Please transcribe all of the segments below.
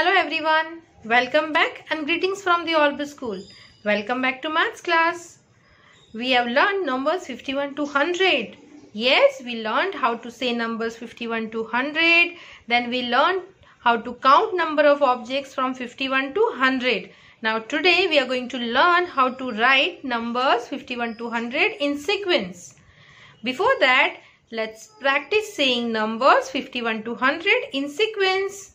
Hello everyone, welcome back and greetings from the Orbis School. Welcome back to maths class. We have learned numbers 51 to 100. Yes, we learned how to say numbers 51 to 100. Then we learned how to count number of objects from 51 to 100. Now today we are going to learn how to write numbers 51 to 100 in sequence. Before that, let's practice saying numbers 51 to 100 in sequence.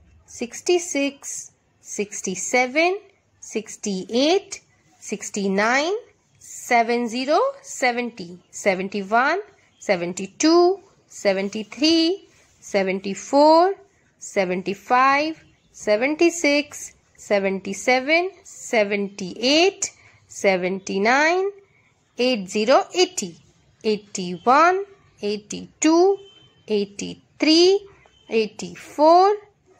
66, 67, 68, 69, 70, 70, 71, 72, 73, 74, 75, 76, 77, 78, 79, 80, 80, 81, 82, 83, 84,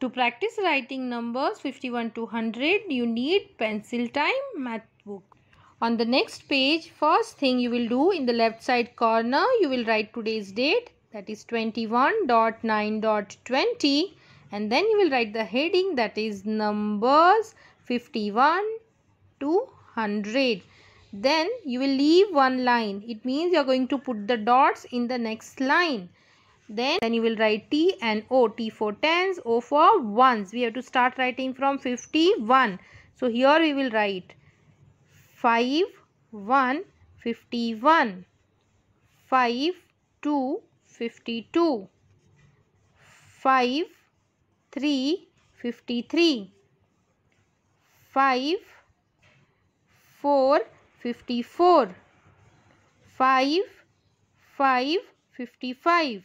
To practice writing numbers 51 to 100, you need pencil time math book. On the next page, first thing you will do in the left side corner, you will write today's date that is 21.9.20 and then you will write the heading that is numbers 51 to 100. Then you will leave one line. It means you are going to put the dots in the next line. Then, then you will write T and O. T for tens, O for ones. We have to start writing from 51. So here we will write 5, 1, 51. 5, 2, 52. 5, 3, 53. 5, 4, 54. 5, 5, 55.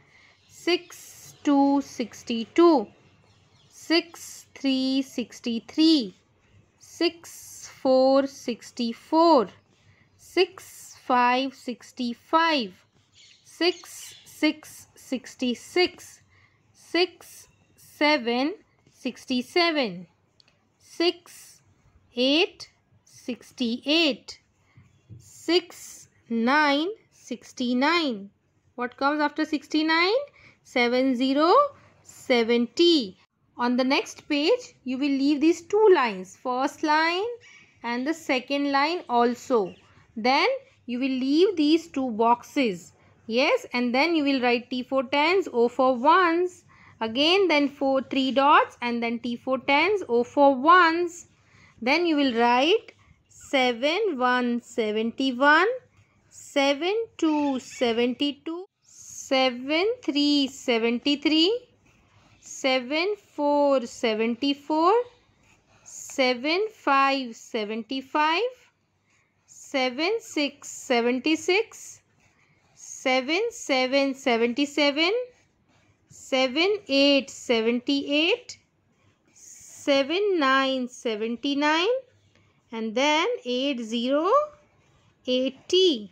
Six two sixty two, six three sixty three, six four sixty four, six five sixty five, six six sixty six, six seven sixty seven, six eight sixty eight, six nine sixty nine. What comes after sixty nine? 7070. On the next page, you will leave these two lines. First line and the second line also. Then you will leave these two boxes. Yes, and then you will write T for tens, O for ones. Again, then four, three dots and then T for tens, O for ones. Then you will write 7, 1, 71, 7, 2, 72 seven three seventy three, seven four seventy four, seven five seventy five, seven six seventy six, seven seven seventy seven, seven eight seventy eight, seven nine seventy nine, and then eight zero eighty.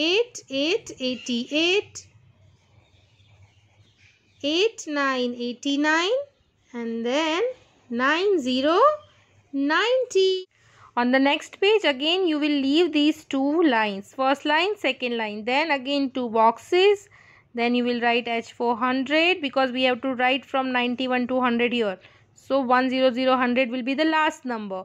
8, eight nine eighty nine, and then nine zero ninety. 90. On the next page again you will leave these two lines. First line, second line. Then again two boxes. Then you will write H400 because we have to write from 91 to 100 here. So 100 100 will be the last number.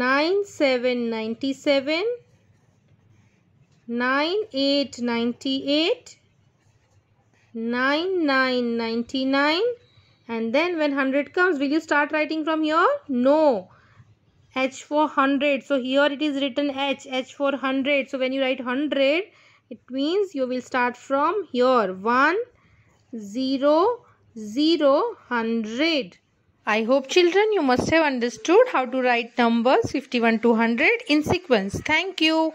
nine seven ninety seven nine eight ninety eight nine nine ninety nine and then when 100 comes will you start writing from here no h for 100 so here it is written h h for 100 so when you write 100 it means you will start from here 1 0 0 100 I hope children you must have understood how to write numbers 51 to 100 in sequence. Thank you.